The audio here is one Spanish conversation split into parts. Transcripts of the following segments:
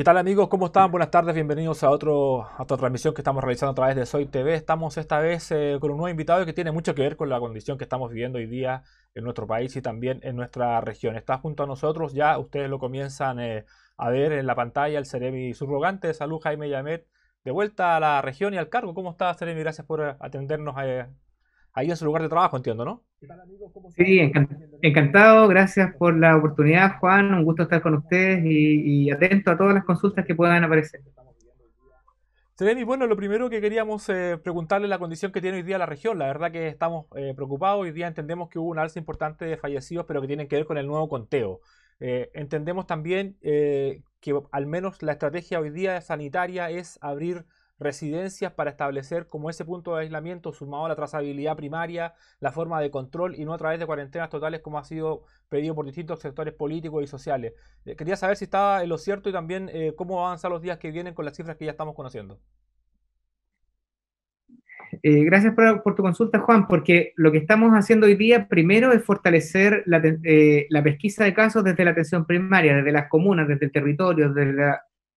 ¿Qué tal amigos? ¿Cómo están? Buenas tardes, bienvenidos a, otro, a otra transmisión que estamos realizando a través de Soy TV. Estamos esta vez eh, con un nuevo invitado que tiene mucho que ver con la condición que estamos viviendo hoy día en nuestro país y también en nuestra región. Está junto a nosotros, ya ustedes lo comienzan eh, a ver en la pantalla, el Ceremi subrogante. Salud Jaime Yamet, de vuelta a la región y al cargo. ¿Cómo está Ceremi? Gracias por eh, atendernos a, ahí en su lugar de trabajo, entiendo, ¿no? Sí, encantado, gracias por la oportunidad, Juan, un gusto estar con ustedes y, atento a todas las consultas que puedan aparecer. Sereni, bueno, lo primero que queríamos eh, preguntarle es la condición que tiene hoy día la región. La verdad que estamos eh, preocupados, hoy día entendemos que hubo un alza importante de fallecidos, pero que tiene que ver con el nuevo conteo. Eh, entendemos también que al menos la estrategia hoy día sanitaria es abrir residencias para establecer como ese punto de aislamiento sumado a la trazabilidad primaria, la forma de control y no a través de cuarentenas totales como ha sido pedido por distintos sectores políticos y sociales. Eh, quería saber si estaba en lo cierto y también eh, cómo avanzan los días que vienen con las cifras que ya estamos conociendo. Eh, gracias por, tu consulta, Juan, porque lo que estamos haciendo hoy día primero es fortalecer la, la pesquisa de casos desde la atención primaria, desde las comunas, desde el territorio, desde,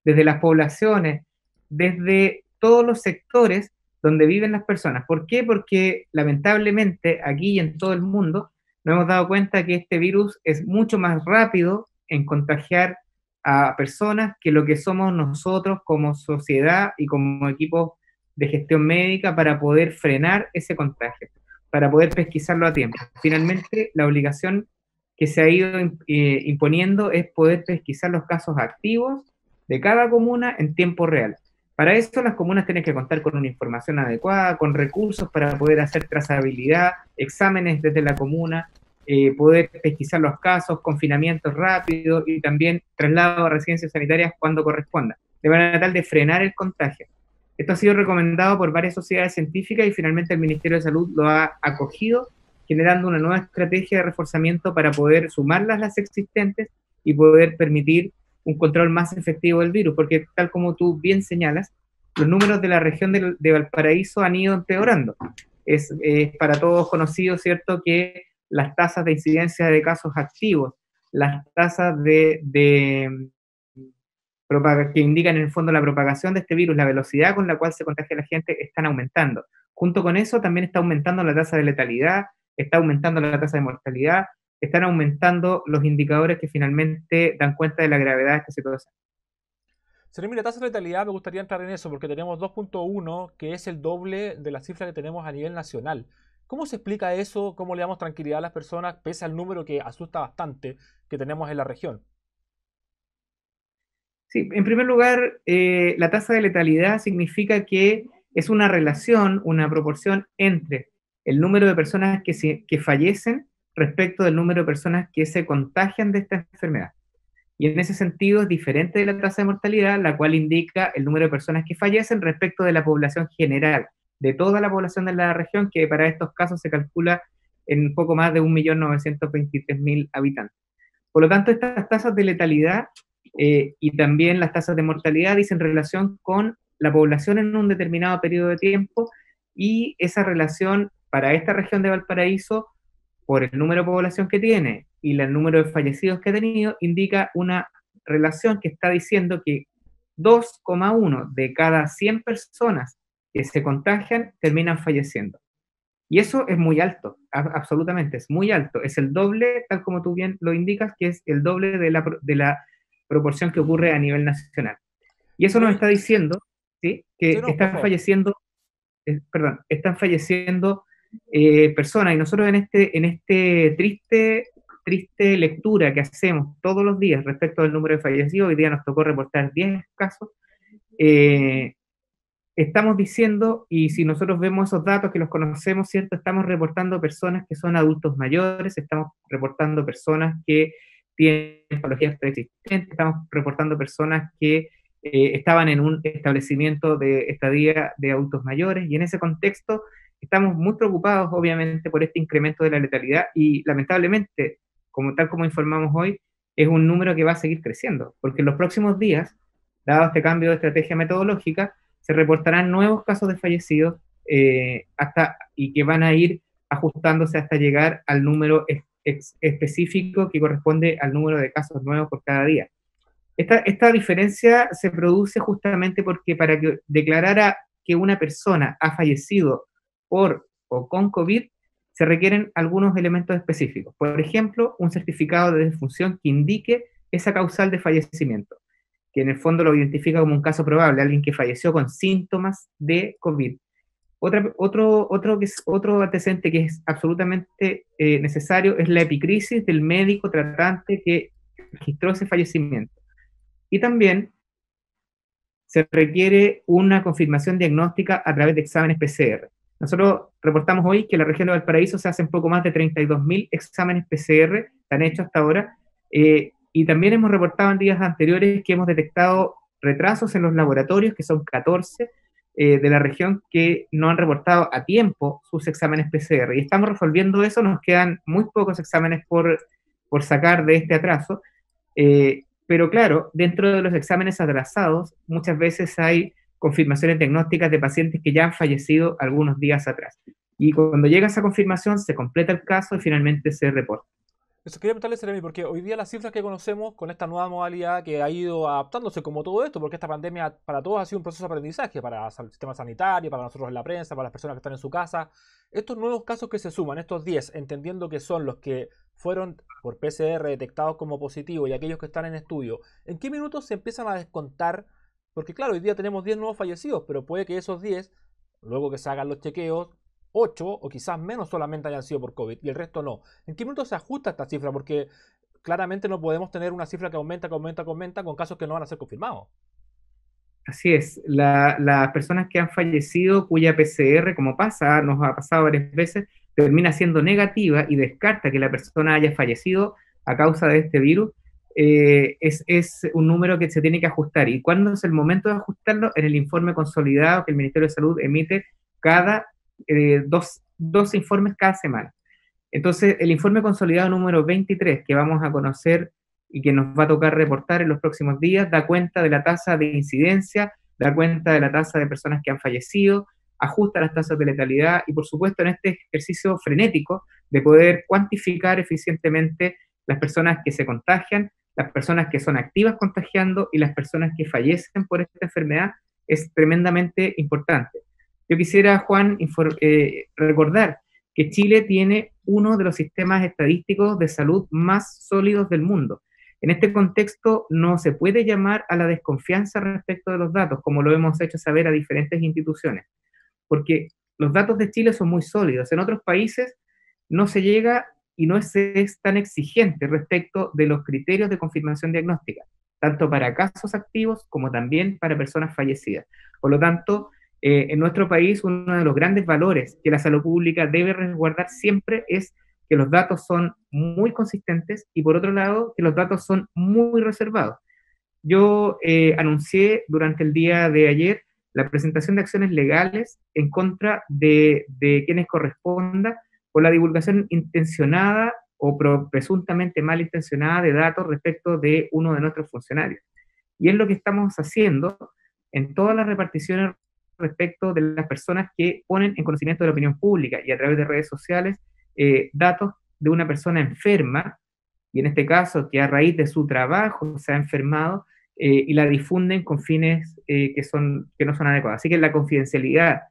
desde las poblaciones, desde todos los sectores donde viven las personas. ¿Por qué? Porque lamentablemente aquí y en todo el mundo nos hemos dado cuenta que este virus es mucho más rápido en contagiar a personas que lo que somos nosotros como sociedad y como equipo de gestión médica para poder frenar ese contagio, para poder pesquisarlo a tiempo. Finalmente, la obligación que se ha ido eh, imponiendo es poder pesquisar los casos activos de cada comuna en tiempo real. Para eso las comunas tienen que contar con una información adecuada, con recursos para poder hacer trazabilidad, exámenes desde la comuna, eh, poder pesquisar los casos, confinamiento rápido y también traslado a residencias sanitarias cuando corresponda, de manera tal de frenar el contagio. Esto ha sido recomendado por varias sociedades científicas y finalmente el Ministerio de Salud lo ha acogido, generando una nueva estrategia de reforzamiento para poder sumarlas las existentes y poder permitir un control más efectivo del virus, porque tal como tú bien señalas, los números de la región de, Valparaíso han ido empeorando. Es, para todos conocido, ¿cierto?, que las tasas de incidencia de casos activos, las tasas de, de que indican en el fondo la propagación de este virus, la velocidad con la cual se contagia la gente, están aumentando. Junto con eso también está aumentando la tasa de letalidad, está aumentando la tasa de mortalidad, están aumentando los indicadores que finalmente dan cuenta de la gravedad de esta situación. Señor, mire, tasa de letalidad, me gustaría entrar en eso porque tenemos 2.1, que es el doble de la cifra que tenemos a nivel nacional. ¿Cómo se explica eso? ¿Cómo le damos tranquilidad a las personas pese al número que asusta bastante que tenemos en la región? Sí, en primer lugar, eh, la tasa de letalidad significa que es una relación, una proporción entre el número de personas que fallecen respecto del número de personas que se contagian de esta enfermedad. Y en ese sentido es diferente de la tasa de mortalidad, la cual indica el número de personas que fallecen respecto de la población general, de toda la población de la región, que para estos casos se calcula en poco más de 1.923.000 habitantes. Por lo tanto, estas tasas de letalidad eh, y también las tasas de mortalidad dicen relación con la población en un determinado periodo de tiempo y esa relación para esta región de Valparaíso por el número de población que tiene y el número de fallecidos que ha tenido, indica una relación que está diciendo que 2,1 de cada 100 personas que se contagian terminan falleciendo. Y eso es muy alto, absolutamente, es muy alto. Es el doble, tal como tú bien lo indicas, que es el doble de la, de la proporción que ocurre a nivel nacional. Y eso nos está diciendo ¿sí? que están falleciendo, eh, perdón, están falleciendo eh, personas. Y nosotros en este, en este triste, triste lectura que hacemos todos los días respecto al número de fallecidos, hoy día nos tocó reportar 10 casos, eh, estamos diciendo, y si nosotros vemos esos datos que los conocemos, ¿cierto? Estamos reportando personas que son adultos mayores, estamos reportando personas que tienen patologías preexistentes, estamos reportando personas que eh, estaban en un establecimiento de estadía de adultos mayores, y en ese contexto estamos muy preocupados, obviamente, por este incremento de la letalidad y lamentablemente, como tal como informamos hoy, es un número que va a seguir creciendo, porque en los próximos días, dado este cambio de estrategia metodológica, se reportarán nuevos casos de fallecidos eh, hasta, y que van a ir ajustándose hasta llegar al número específico que corresponde al número de casos nuevos por cada día. esta diferencia se produce justamente porque para que declarara que una persona ha fallecido por o con COVID, se requieren algunos elementos específicos. Por ejemplo, un certificado de defunción que indique esa causal de fallecimiento, que en el fondo lo identifica como un caso probable, alguien que falleció con síntomas de COVID. Otra, otro, otro, que es, otro que es absolutamente eh, necesario es la epicrisis del médico tratante que registró ese fallecimiento. Y también se requiere una confirmación diagnóstica a través de exámenes PCR. Nosotros reportamos hoy que en la región de Valparaíso se hacen poco más de 32 mil exámenes PCR, están hechos hasta ahora, eh, y también hemos reportado en días anteriores que hemos detectado retrasos en los laboratorios, que son 14 eh, de la región que no han reportado a tiempo sus exámenes PCR. Y estamos resolviendo eso, nos quedan muy pocos exámenes por, por sacar de este atraso. Eh, pero claro, dentro de los exámenes atrasados, muchas veces hay confirmaciones diagnósticas de pacientes que ya han fallecido algunos días atrás. Y cuando llega esa confirmación, se completa el caso y finalmente se reporta. Eso quería preguntarle, Seremi, porque hoy día las cifras que conocemos con esta nueva modalidad que ha ido adaptándose como todo esto, porque esta pandemia para todos ha sido un proceso de aprendizaje, para el sistema sanitario, para nosotros en la prensa, para las personas que están en su casa. Estos nuevos casos que se suman, estos 10, entendiendo que son los que fueron por PCR detectados como positivos y aquellos que están en estudio, ¿en qué minutos se empiezan a descontar porque claro, hoy día tenemos 10 nuevos fallecidos, pero puede que esos 10, luego que se hagan los chequeos, 8 o quizás menos solamente hayan sido por COVID y el resto no. ¿En qué minuto se ajusta esta cifra? Porque claramente no podemos tener una cifra que aumenta, aumenta, aumenta con casos que no van a ser confirmados. Así es, las personas que han fallecido cuya PCR, como pasa, nos ha pasado varias veces, termina siendo negativa y descarta que la persona haya fallecido a causa de este virus, eh, es, un número que se tiene que ajustar. ¿Y cuándo es el momento de ajustarlo? En el informe consolidado que el Ministerio de Salud emite cada eh, dos informes cada semana. Entonces, el informe consolidado número 23 que vamos a conocer y que nos va a tocar reportar en los próximos días da cuenta de la tasa de incidencia, da cuenta de la tasa de personas que han fallecido, ajusta las tasas de letalidad y, por supuesto, en este ejercicio frenético de poder cuantificar eficientemente las personas que se contagian, las personas que son activas contagiando y las personas que fallecen por esta enfermedad es tremendamente importante. Yo quisiera, Juan, eh, recordar que Chile tiene uno de los sistemas estadísticos de salud más sólidos del mundo. En este contexto no se puede llamar a la desconfianza respecto de los datos, como lo hemos hecho saber a diferentes instituciones, porque los datos de Chile son muy sólidos. En otros países no se llega y no es, tan exigente respecto de los criterios de confirmación diagnóstica, tanto para casos activos como también para personas fallecidas. Por lo tanto, eh, en nuestro país uno de los grandes valores que la salud pública debe resguardar siempre es que los datos son muy consistentes y por otro lado que los datos son muy reservados. Yo eh, anuncié durante el día de ayer la presentación de acciones legales en contra de, de quienes corresponda por la divulgación intencionada o presuntamente malintencionada de datos respecto de uno de nuestros funcionarios. Y es lo que estamos haciendo en todas las reparticiones respecto de las personas que ponen en conocimiento de la opinión pública y a través de redes sociales eh, datos de una persona enferma, y en este caso que a raíz de su trabajo se ha enfermado, eh, y la difunden con fines eh, que, son, que no son adecuados. Así que la confidencialidad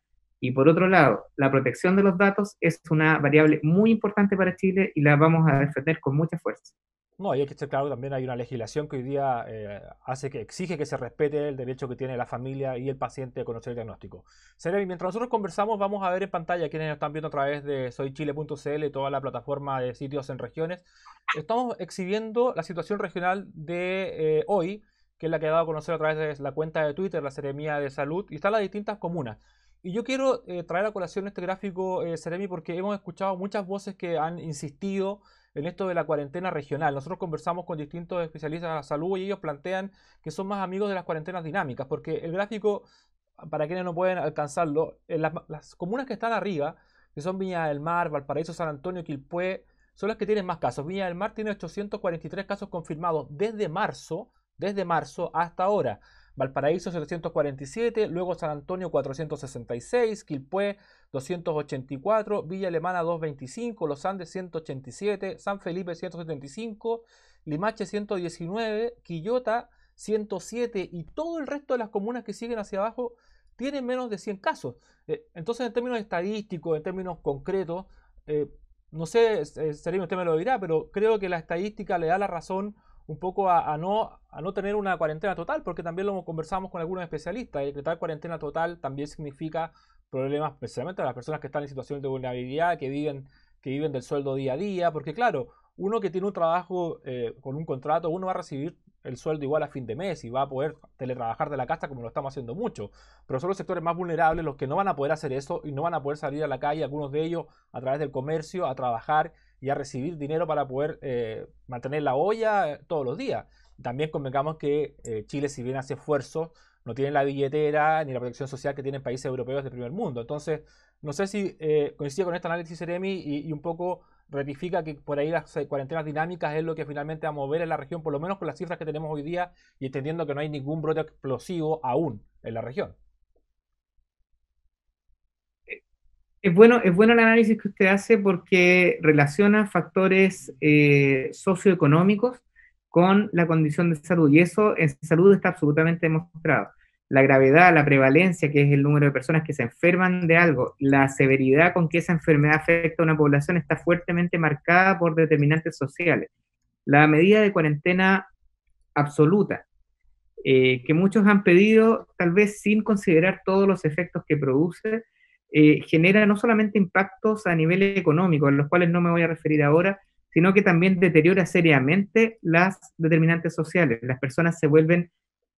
y por otro lado, la protección de los datos es una variable muy importante para Chile y la vamos a defender con mucha fuerza. No, y hay que ser claro, también hay una legislación que hoy día eh, hace que exige que se respete el derecho que tiene la familia y el paciente a conocer el diagnóstico. Seremi mientras nosotros conversamos, vamos a ver en pantalla quienes nos están viendo a través de soychile.cl, toda la plataforma de sitios en regiones. Estamos exhibiendo la situación regional de eh, hoy, que es la que ha dado a conocer a través de la cuenta de Twitter, la Seremía de Salud, y están las distintas comunas. Y yo quiero eh, traer a colación este gráfico, Seremi, eh, porque hemos escuchado muchas voces que han insistido en esto de la cuarentena regional. Nosotros conversamos con distintos especialistas de la salud y ellos plantean que son más amigos de las cuarentenas dinámicas, porque el gráfico, para quienes no pueden alcanzarlo, en eh, las, comunas que están arriba, que son Viña del Mar, Valparaíso, San Antonio, Quilpué, son las que tienen más casos. Viña del Mar tiene 843 casos confirmados desde marzo, desde marzo hasta ahora. Valparaíso 747, luego San Antonio 466, Quilpué 284, Villa Alemana 225, Los Andes 187, San Felipe 175, Limache 119, Quillota 107 y todo el resto de las comunas que siguen hacia abajo tienen menos de 100 casos. Eh, entonces, en términos estadísticos, en términos concretos, eh, no sé, eh, sería usted me lo dirá, pero creo que la estadística le da la razón un poco a, no, a no tener una cuarentena total, porque también lo conversamos con algunos especialistas, y tal cuarentena total también significa problemas, especialmente a las personas que están en situación de vulnerabilidad, que viven, que viven del sueldo día a día, porque claro, uno que tiene un trabajo eh, con un contrato, uno va a recibir el sueldo igual a fin de mes y va a poder teletrabajar de la casa como lo estamos haciendo mucho. Pero son los sectores más vulnerables los que no van a poder hacer eso y no van a poder salir a la calle, algunos de ellos a través del comercio, a trabajar y a recibir dinero para poder eh, mantener la olla eh, todos los días. También convengamos que eh, Chile, si bien hace esfuerzos, no tiene la billetera ni la protección social que tienen países europeos de primer mundo. Entonces, no sé si coincide con este análisis, Seremi, y, y, un poco ratifica que por ahí las cuarentenas dinámicas es lo que finalmente va a mover en la región, por lo menos con las cifras que tenemos hoy día y entendiendo que no hay ningún brote explosivo aún en la región. Es bueno, es bueno el análisis que usted hace porque relaciona factores eh, socioeconómicos con la condición de salud y eso en salud está absolutamente demostrado. La gravedad, la prevalencia, que es el número de personas que se enferman de algo, la severidad con que esa enfermedad afecta a una población está fuertemente marcada por determinantes sociales. La medida de cuarentena absoluta, eh, que muchos han pedido tal vez sin considerar todos los efectos que produce, eh, genera no solamente impactos a nivel económico, a los cuales no me voy a referir ahora, sino que también deteriora seriamente las determinantes sociales. Las personas se vuelven,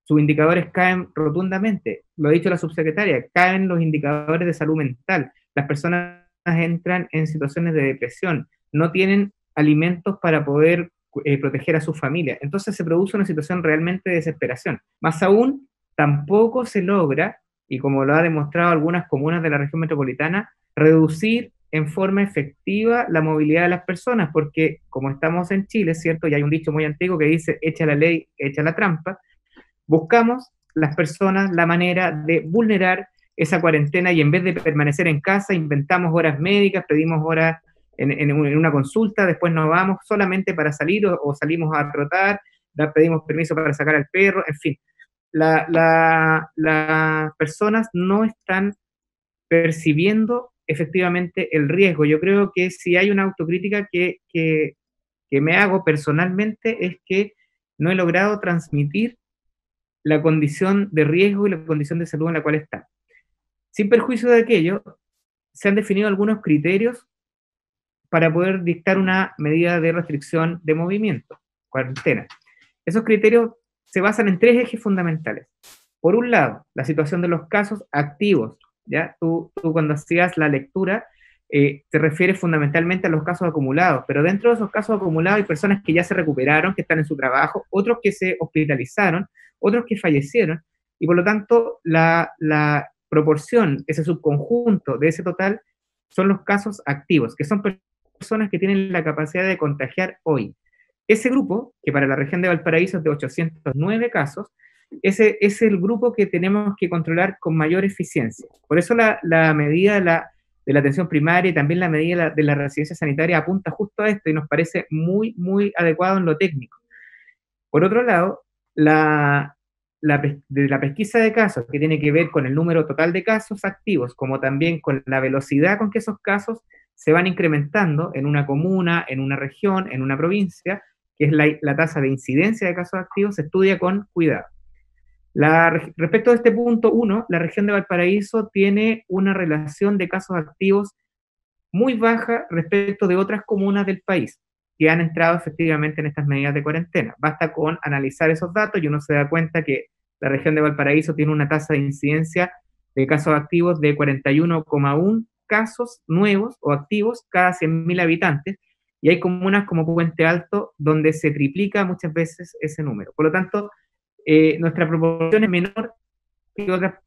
sus indicadores caen rotundamente. Lo ha dicho la subsecretaria, caen los indicadores de salud mental. Las personas entran en situaciones de depresión, no tienen alimentos para poder eh, proteger a su familia. Entonces se produce una situación realmente de desesperación. Más aún, tampoco se logra y como lo han demostrado algunas comunas de la región metropolitana, reducir en forma efectiva la movilidad de las personas, porque como estamos en Chile, ¿cierto? Y hay un dicho muy antiguo que dice, echa la ley, echa la trampa, buscamos las personas la manera de vulnerar esa cuarentena y en vez de permanecer en casa, inventamos horas médicas, pedimos horas en, una consulta, después nos vamos solamente para salir o, salimos a trotar, pedimos permiso para sacar al perro, en fin las personas no están percibiendo efectivamente el riesgo. Yo creo que si hay una autocrítica que, que me hago personalmente es que no he logrado transmitir la condición de riesgo y la condición de salud en la cual está. Sin perjuicio de aquello, se han definido algunos criterios para poder dictar una medida de restricción de movimiento, cuarentena. Esos criterios se basan en tres ejes fundamentales. Por un lado, la situación de los casos activos. ¿ya? Tú, cuando hacías la lectura eh, te refieres fundamentalmente a los casos acumulados, pero dentro de esos casos acumulados hay personas que ya se recuperaron, que están en su trabajo, otros que se hospitalizaron, otros que fallecieron, y por lo tanto la, la proporción, ese subconjunto de ese total, son los casos activos, que son personas que tienen la capacidad de contagiar hoy. Ese grupo, que para la región de Valparaíso es de 809 casos, ese es el grupo que tenemos que controlar con mayor eficiencia. Por eso la, medida de la, atención primaria y también la medida de la, residencia sanitaria apunta justo a esto y nos parece muy, muy adecuado en lo técnico. Por otro lado, la pesquisa de casos, que tiene que ver con el número total de casos activos, como también con la velocidad con que esos casos se van incrementando en una comuna, en una región, en una provincia, que es la, tasa de incidencia de casos activos, se estudia con cuidado. respecto a este punto 1, la región de Valparaíso tiene una relación de casos activos muy baja respecto de otras comunas del país que han entrado efectivamente en estas medidas de cuarentena. Basta con analizar esos datos y uno se da cuenta que la región de Valparaíso tiene una tasa de incidencia de casos activos de 41,1 casos nuevos o activos cada 100.000 habitantes, y hay comunas como Puente Alto donde se triplica muchas veces ese número. Por lo tanto, eh, nuestra proporción es menor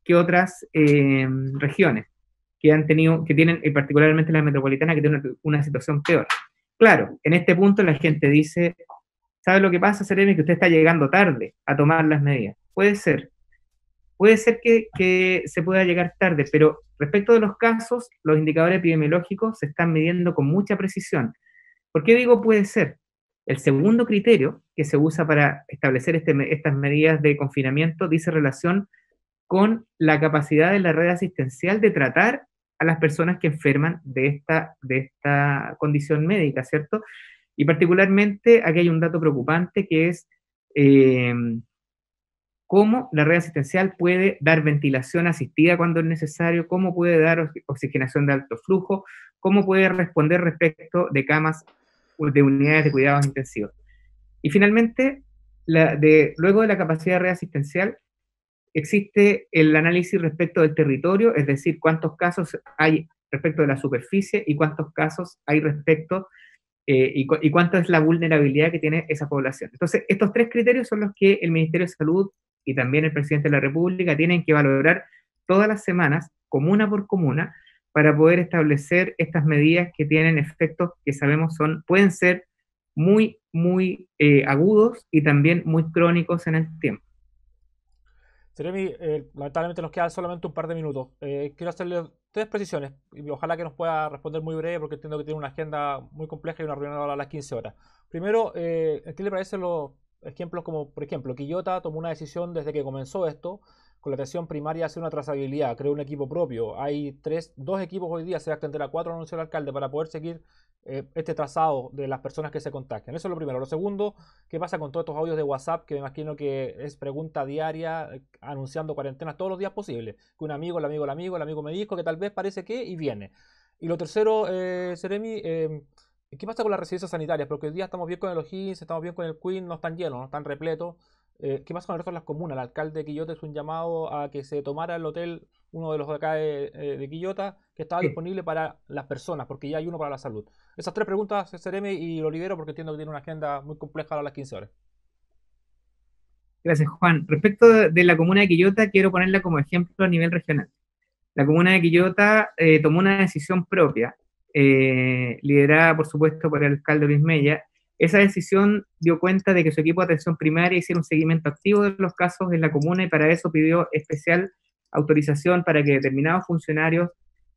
que otras, eh, regiones que han tenido, que tienen, y eh, particularmente la metropolitana, que tiene una, situación peor. Claro, en este punto la gente dice, ¿sabe lo que pasa, Serena? Que usted está llegando tarde a tomar las medidas. Puede ser. Puede ser que se pueda llegar tarde, pero respecto de los casos, los indicadores epidemiológicos se están midiendo con mucha precisión. ¿Por qué digo puede ser? El segundo criterio que se usa para establecer este estas medidas de confinamiento dice relación con la capacidad de la red asistencial de tratar a las personas que enferman de esta, de esta condición médica, ¿cierto? Y particularmente aquí hay un dato preocupante que es em, cómo la red asistencial puede dar ventilación asistida cuando es necesario, cómo puede dar oxigenación de alto flujo, cómo puede responder respecto de camas de unidades de cuidados intensivos. Y finalmente, luego de la capacidad de red asistencial, existe el análisis respecto del territorio, es decir, cuántos casos hay respecto de la superficie y cuántos casos hay respecto eh, y, y cuánta es la vulnerabilidad que tiene esa población. Entonces, estos tres criterios son los que el Ministerio de Salud y también el presidente de la República tienen que valorar todas las semanas, comuna por comuna, para poder establecer estas medidas que tienen efectos que sabemos son, pueden ser muy, muy eh, agudos y también muy crónicos en el tiempo. Seremi, eh, lamentablemente nos queda solamente un par de minutos. Eh, quiero hacerle tres precisiones y ojalá que nos pueda responder muy breve porque entiendo que tiene una agenda muy compleja y una reunión a las 15 horas. Primero, ¿qué le parecen los ejemplos como, por ejemplo, Quillota tomó una decisión desde que comenzó esto la atención primaria hace una trazabilidad, crear un equipo propio. Hay tres, dos equipos hoy día, se a extender a cuatro anunció el alcalde para poder seguir eh, este trazado de las personas que se contactan Eso es lo primero. Lo segundo, ¿qué pasa con todos estos audios de WhatsApp? Que me imagino que es pregunta diaria, eh, anunciando cuarentenas todos los días posibles. Que un amigo, el amigo, el amigo, el amigo me dijo que tal vez parece que y viene. Y lo tercero, eh, Seremi, em, ¿qué pasa con las residencias sanitarias? Porque hoy día estamos bien con el O'Higgins, estamos bien con el Queen, no están llenos, no están repletos. Eh, ¿Qué pasa con el resto de las comunas? El alcalde de Quillota hizo un llamado a que se tomara el hotel, uno de los de acá de, eh, Quillota, que estaba disponible para las personas, porque ya hay uno para la salud. Esas tres preguntas, CRM y lo libero porque entiendo que tiene una agenda muy compleja a las 15 horas. Gracias, Juan. Respecto de la comuna de Quillota, quiero ponerla como ejemplo a nivel regional. La comuna de Quillota eh, tomó una decisión propia, liderada, por supuesto, por el alcalde Luis Mella, esa decisión dio cuenta de que su equipo de atención primaria hiciera un seguimiento activo de los casos en la comuna y para eso pidió especial autorización para que determinados funcionarios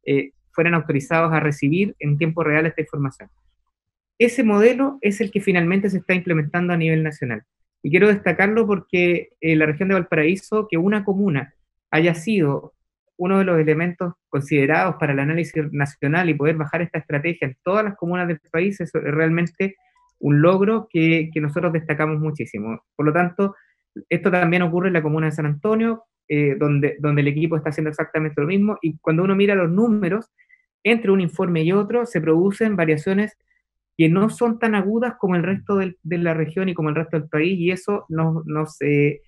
eh, fueran autorizados a recibir en tiempo real esta información. Ese modelo es el que finalmente se está implementando a nivel nacional. Y quiero destacarlo porque eh, la región de Valparaíso, que una comuna haya sido uno de los elementos considerados para el análisis nacional y poder bajar esta estrategia en todas las comunas del país, es realmente un logro que, nosotros destacamos muchísimo. Por lo tanto, esto también ocurre en la comuna de San Antonio, eh, donde, donde el equipo está haciendo exactamente lo mismo, y cuando uno mira los números, entre un informe y otro se producen variaciones que no son tan agudas como el resto de la región y como el resto del país, y eso nos, eh,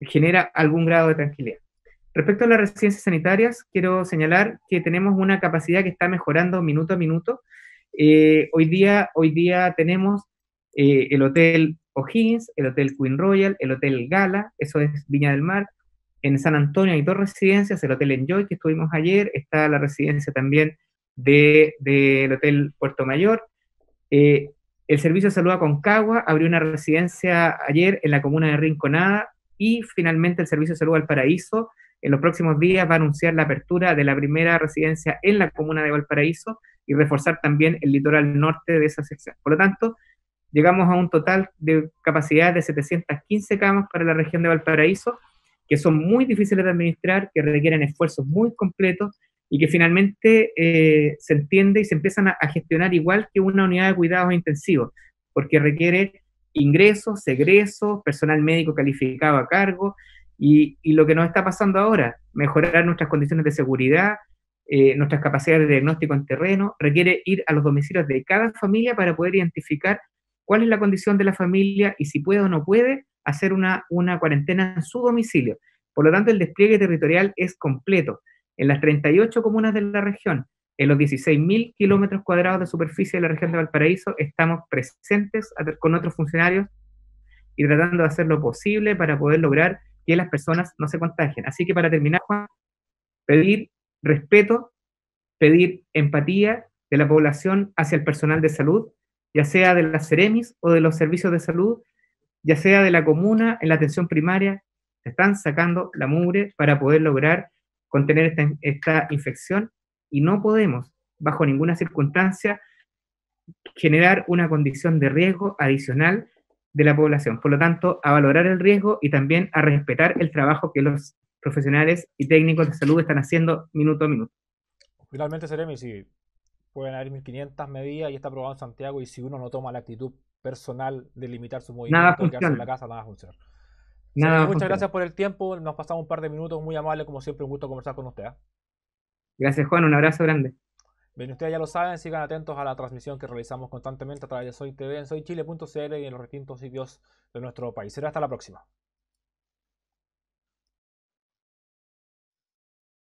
genera algún grado de tranquilidad. Respecto a las residencias sanitarias, quiero señalar que tenemos una capacidad que está mejorando minuto a minuto. Eh, hoy, día, hoy día tenemos eh, el Hotel O'Higgins, el Hotel Queen Royal, el Hotel Gala, eso es Viña del Mar. En San Antonio hay dos residencias, el Hotel Enjoy que estuvimos ayer, está la residencia también del Hotel Puerto Mayor. Eh, el Servicio de Salud Concagua abrió una residencia ayer en la comuna de Rinconada y finalmente el Servicio de Salud al Paraíso en los próximos días va a anunciar la apertura de la primera residencia en la comuna de Valparaíso y reforzar también el litoral norte de esa sección. Por lo tanto, llegamos a un total de capacidad de 715 camas para la región de Valparaíso, que son muy difíciles de administrar, que requieren esfuerzos muy completos y que finalmente eh, se entiende y se empiezan a, a, gestionar igual que una unidad de cuidados intensivos, porque requiere ingresos, egresos, personal médico calificado a cargo, y, lo que nos está pasando ahora, mejorar nuestras condiciones de seguridad, eh, nuestras capacidades de diagnóstico en terreno, requiere ir a los domicilios de cada familia para poder identificar cuál es la condición de la familia y si puede o no puede hacer una, una cuarentena en su domicilio. Por lo tanto, el despliegue territorial es completo. En las 38 comunas de la región, en los 16.000 kilómetros cuadrados de superficie de la región de Valparaíso, estamos presentes con otros funcionarios y tratando de hacer lo posible para poder lograr que las personas no se contagien. Así que para terminar, Juan, pedir respeto, pedir empatía de la población hacia el personal de salud, ya sea de las CEREMIS o de los servicios de salud, ya sea de la comuna, en la atención primaria, están sacando la mugre para poder lograr contener esta infección y no podemos, bajo ninguna circunstancia, generar una condición de riesgo adicional de la población. Por lo tanto, a valorar el riesgo y también a respetar el trabajo que los profesionales y técnicos de salud están haciendo minuto a minuto. Finalmente, Seremi, si pueden haber 1.500 medidas y está aprobado en Santiago y si uno no toma la actitud personal de limitar su movimiento, de quedarse en la casa, nada va a funcionar. muchas gracias por el tiempo, nos pasamos un par de minutos, muy amables, como siempre, un gusto conversar con usted. ¿ah? Gracias Juan, un abrazo grande. Bien, ustedes ya lo saben, sigan atentos a la transmisión que realizamos constantemente a través de Soy en soychile.cl y en los distintos sitios de nuestro país. Será hasta la próxima.